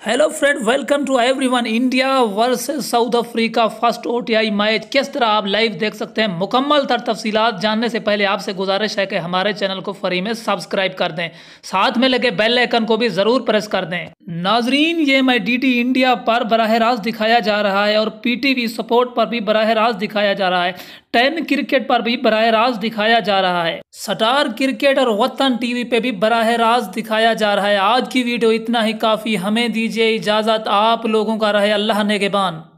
hello friend welcome to everyone India versus South Africa first ODI match किस तरह आप live देख सकते हैं मुकम्मल तर तफसीलात जानने से पहले आपसे गुजारिश है कि हमारे चैनल को फ्री में सब्सक्राइब कर दें साथ में लगे बेल आइकन को भी ज़रूर प्रेस कर दें नाजरीन ये मैं डी इंडिया पर बरह रास्त दिखाया जा रहा है और पी टी वी सपोर्ट पर भी बरह रास्त दिखाया जा रहा है टेन क्रिकेट पर भी बरह रास्त दिखाया जा रहा है स्टार क्रिकेट और वतन टीवी पे भी बरह रास्त दिखाया जा रहा है आज की वीडियो इतना ही काफ़ी हमें दीजिए इजाज़त आप लोगों का रहे अल्लाह नेगेबान